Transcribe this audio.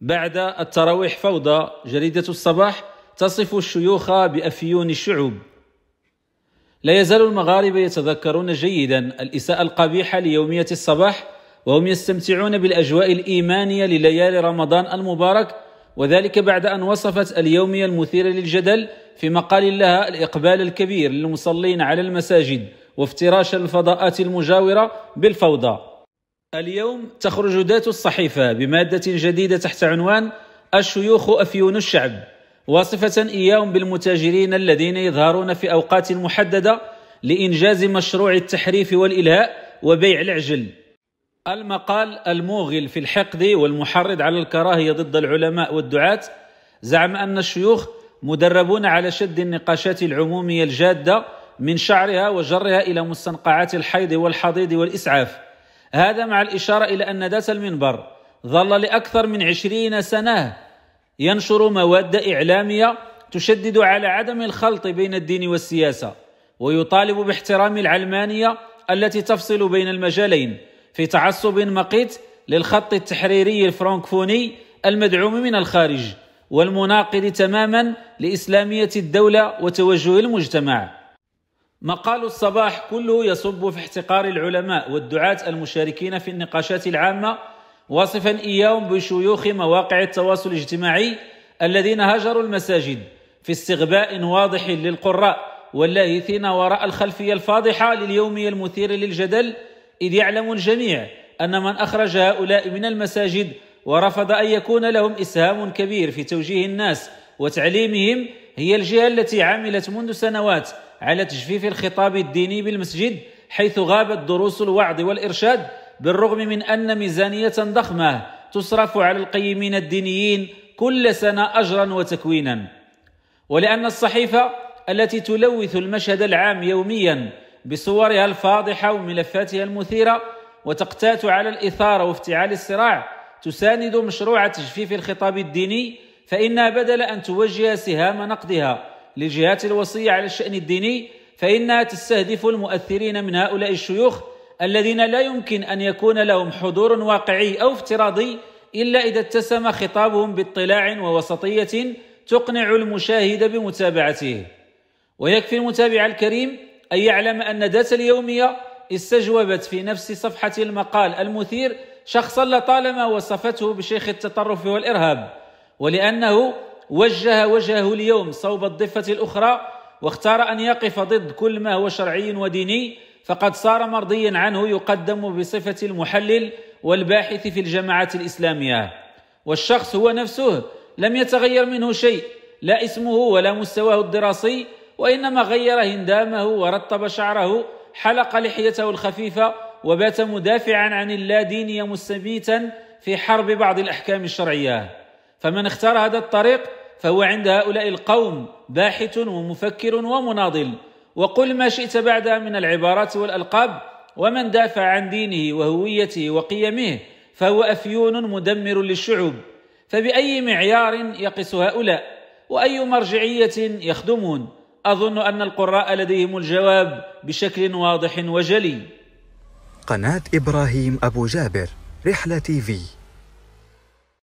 بعد التراويح فوضى جريدة الصباح تصف الشيوخ بأفيون الشعوب لا يزال المغاربة يتذكرون جيدا الإساءة القبيحة ليومية الصباح وهم يستمتعون بالأجواء الإيمانية لليالي رمضان المبارك وذلك بعد أن وصفت اليومية المثيرة للجدل في مقال لها الإقبال الكبير للمصلين على المساجد وافتراش الفضاءات المجاورة بالفوضى اليوم تخرج ذات الصحيفة بمادة جديدة تحت عنوان الشيوخ أفيون الشعب واصفة إياهم بالمتاجرين الذين يظهرون في أوقات محددة لإنجاز مشروع التحريف والإلهاء وبيع العجل المقال الموغل في الحقد والمحرض على الكراهية ضد العلماء والدعاة زعم أن الشيوخ مدربون على شد النقاشات العمومية الجادة من شعرها وجرها إلى مستنقعات الحيض والحضيض والإسعاف هذا مع الإشارة إلى أن داس المنبر ظل لأكثر من عشرين سنة ينشر مواد إعلامية تشدد على عدم الخلط بين الدين والسياسة ويطالب باحترام العلمانية التي تفصل بين المجالين في تعصب مقيت للخط التحريري الفرنكفوني المدعوم من الخارج والمناقض تماما لإسلامية الدولة وتوجه المجتمع مقال الصباح كله يصب في احتقار العلماء والدعاة المشاركين في النقاشات العامة واصفا إياهم بشيوخ مواقع التواصل الاجتماعي الذين هجروا المساجد في استغباء واضح للقراء واللاهثين وراء الخلفية الفاضحة لليومية المثير للجدل إذ يعلم الجميع أن من أخرج هؤلاء من المساجد ورفض أن يكون لهم إسهام كبير في توجيه الناس وتعليمهم هي الجهة التي عملت منذ سنوات على تجفيف الخطاب الديني بالمسجد حيث غابت دروس الوعظ والإرشاد بالرغم من أن ميزانية ضخمة تصرف على القيمين الدينيين كل سنة أجرا وتكوينا ولأن الصحيفة التي تلوث المشهد العام يوميا بصورها الفاضحة وملفاتها المثيرة وتقتات على الإثارة وافتعال الصراع تساند مشروع تجفيف الخطاب الديني فإنها بدل أن توجه سهام نقدها للجهات الوصية على الشأن الديني فإنها تستهدف المؤثرين من هؤلاء الشيوخ الذين لا يمكن أن يكون لهم حضور واقعي أو افتراضي إلا إذا اتسم خطابهم باطلاع ووسطية تقنع المشاهد بمتابعته ويكفي المتابع الكريم أن يعلم أن ذات اليومية استجوبت في نفس صفحة المقال المثير شخصا لطالما وصفته بشيخ التطرف والإرهاب ولأنه وجه وجهه اليوم صوب الضفة الأخرى واختار أن يقف ضد كل ما هو شرعي وديني فقد صار مرضيا عنه يقدم بصفة المحلل والباحث في الجماعة الإسلامية والشخص هو نفسه لم يتغير منه شيء لا اسمه ولا مستواه الدراسي وإنما غير هندامه ورطب شعره حلق لحيته الخفيفة وبات مدافعا عن اللادينية مستميتا في حرب بعض الأحكام الشرعية فمن اختار هذا الطريق فهو عند هؤلاء القوم باحث ومفكر ومناضل وقل ما شئت بعدها من العبارات والالقاب ومن دافع عن دينه وهويته وقيمه فهو افيون مدمر للشعوب فباي معيار يقس هؤلاء واي مرجعيه يخدمون اظن ان القراء لديهم الجواب بشكل واضح وجلي قناه ابراهيم ابو جابر رحله تي في